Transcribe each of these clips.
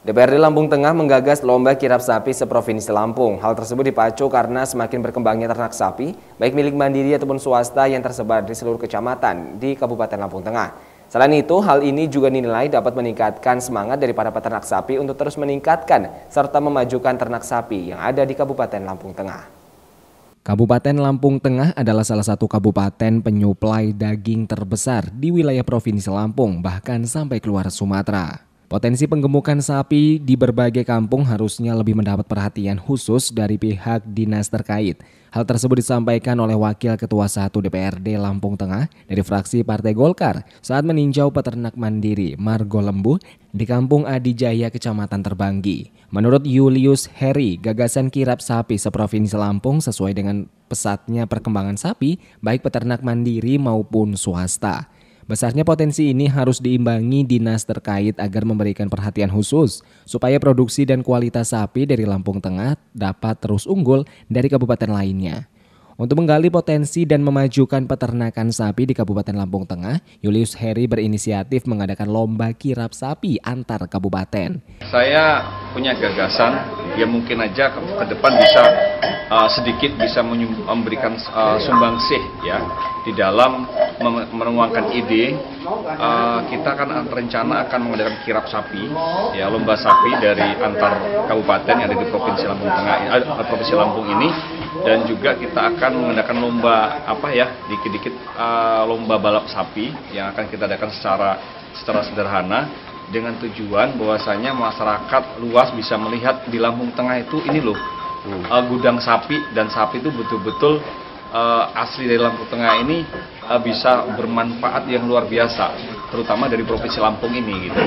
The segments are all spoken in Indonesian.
DPRD Lampung Tengah menggagas lomba kirap sapi seprovinsi Lampung. Hal tersebut dipacu karena semakin berkembangnya ternak sapi, baik milik mandiri ataupun swasta yang tersebar di seluruh kecamatan di Kabupaten Lampung Tengah. Selain itu, hal ini juga dinilai dapat meningkatkan semangat dari para peternak sapi untuk terus meningkatkan serta memajukan ternak sapi yang ada di Kabupaten Lampung Tengah. Kabupaten Lampung Tengah adalah salah satu kabupaten penyuplai daging terbesar di wilayah Provinsi Lampung, bahkan sampai keluar Sumatera. Potensi penggemukan sapi di berbagai kampung harusnya lebih mendapat perhatian khusus dari pihak dinas terkait. Hal tersebut disampaikan oleh Wakil Ketua 1 DPRD Lampung Tengah dari fraksi Partai Golkar saat meninjau peternak mandiri Margo Lembu di Kampung Adijaya, Kecamatan Terbanggi. Menurut Julius Heri, gagasan kirap sapi seprovinsi Lampung sesuai dengan pesatnya perkembangan sapi, baik peternak mandiri maupun swasta. Besarnya potensi ini harus diimbangi dinas terkait agar memberikan perhatian khusus supaya produksi dan kualitas sapi dari Lampung Tengah dapat terus unggul dari kabupaten lainnya. Untuk menggali potensi dan memajukan peternakan sapi di Kabupaten Lampung Tengah, Julius Heri berinisiatif mengadakan lomba kirap sapi antar kabupaten. Saya punya gagasan, ya mungkin aja ke depan bisa uh, sedikit bisa memberikan uh, sumbangsih ya di dalam menuangkan ide uh, kita akan uh, rencana akan mengadakan kirap sapi ya lomba sapi dari antar kabupaten yang ada di provinsi Lampung Tengah eh, uh, provinsi Lampung ini dan juga kita akan mengadakan lomba apa ya dikit-dikit uh, lomba balap sapi yang akan kita adakan secara secara sederhana dengan tujuan bahwasanya masyarakat luas bisa melihat di Lampung Tengah itu ini loh hmm. uh, gudang sapi dan sapi itu betul-betul uh, asli dari Lampung Tengah ini uh, bisa bermanfaat yang luar biasa, terutama dari provinsi Lampung ini gitu.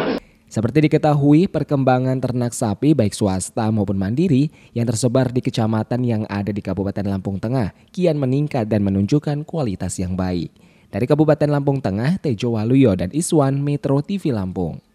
Seperti diketahui, perkembangan ternak sapi baik swasta maupun mandiri yang tersebar di kecamatan yang ada di Kabupaten Lampung Tengah kian meningkat dan menunjukkan kualitas yang baik. Dari Kabupaten Lampung Tengah, Tejo Waluyo dan Iswan, Metro TV Lampung.